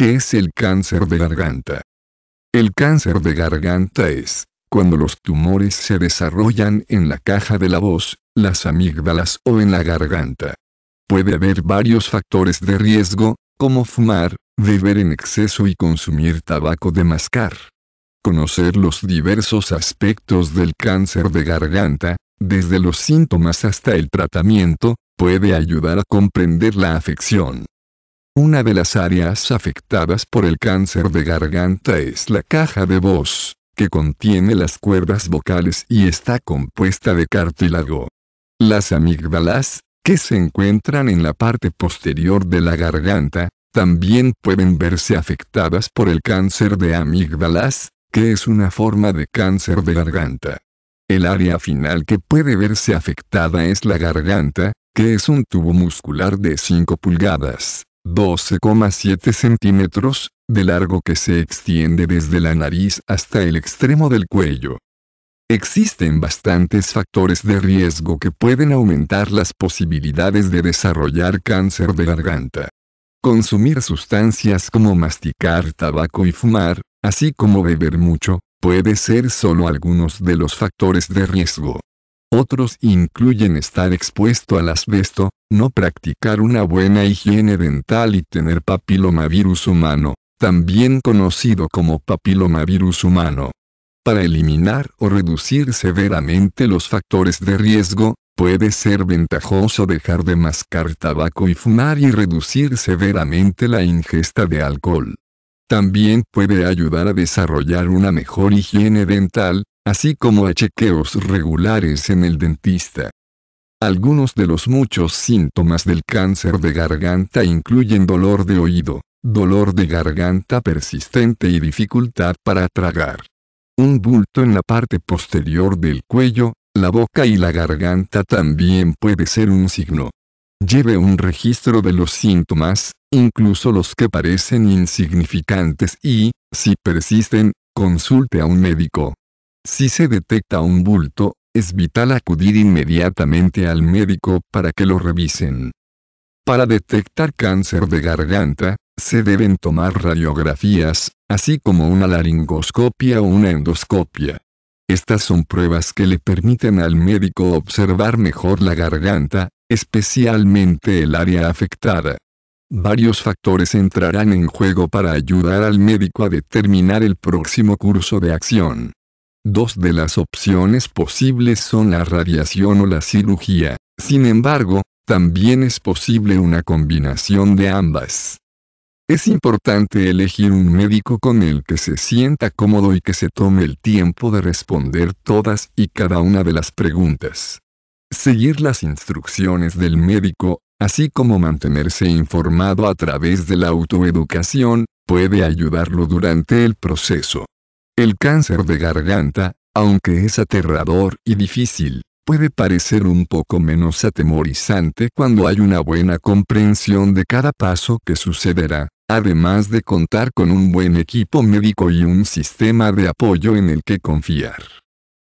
¿Qué es el cáncer de garganta? El cáncer de garganta es, cuando los tumores se desarrollan en la caja de la voz, las amígdalas o en la garganta. Puede haber varios factores de riesgo, como fumar, beber en exceso y consumir tabaco de mascar. Conocer los diversos aspectos del cáncer de garganta, desde los síntomas hasta el tratamiento, puede ayudar a comprender la afección. Una de las áreas afectadas por el cáncer de garganta es la caja de voz, que contiene las cuerdas vocales y está compuesta de cartílago. Las amígdalas, que se encuentran en la parte posterior de la garganta, también pueden verse afectadas por el cáncer de amígdalas, que es una forma de cáncer de garganta. El área final que puede verse afectada es la garganta, que es un tubo muscular de 5 pulgadas. 12,7 centímetros, de largo que se extiende desde la nariz hasta el extremo del cuello. Existen bastantes factores de riesgo que pueden aumentar las posibilidades de desarrollar cáncer de garganta. Consumir sustancias como masticar tabaco y fumar, así como beber mucho, puede ser solo algunos de los factores de riesgo. Otros incluyen estar expuesto al asbesto, no practicar una buena higiene dental y tener papilomavirus humano, también conocido como papilomavirus humano. Para eliminar o reducir severamente los factores de riesgo, puede ser ventajoso dejar de mascar tabaco y fumar y reducir severamente la ingesta de alcohol. También puede ayudar a desarrollar una mejor higiene dental, así como a chequeos regulares en el dentista. Algunos de los muchos síntomas del cáncer de garganta incluyen dolor de oído, dolor de garganta persistente y dificultad para tragar. Un bulto en la parte posterior del cuello, la boca y la garganta también puede ser un signo. Lleve un registro de los síntomas, incluso los que parecen insignificantes y, si persisten, consulte a un médico. Si se detecta un bulto, es vital acudir inmediatamente al médico para que lo revisen. Para detectar cáncer de garganta, se deben tomar radiografías, así como una laringoscopia o una endoscopia. Estas son pruebas que le permiten al médico observar mejor la garganta, especialmente el área afectada. Varios factores entrarán en juego para ayudar al médico a determinar el próximo curso de acción. Dos de las opciones posibles son la radiación o la cirugía. Sin embargo, también es posible una combinación de ambas. Es importante elegir un médico con el que se sienta cómodo y que se tome el tiempo de responder todas y cada una de las preguntas. Seguir las instrucciones del médico, así como mantenerse informado a través de la autoeducación, puede ayudarlo durante el proceso. El cáncer de garganta, aunque es aterrador y difícil, puede parecer un poco menos atemorizante cuando hay una buena comprensión de cada paso que sucederá, además de contar con un buen equipo médico y un sistema de apoyo en el que confiar.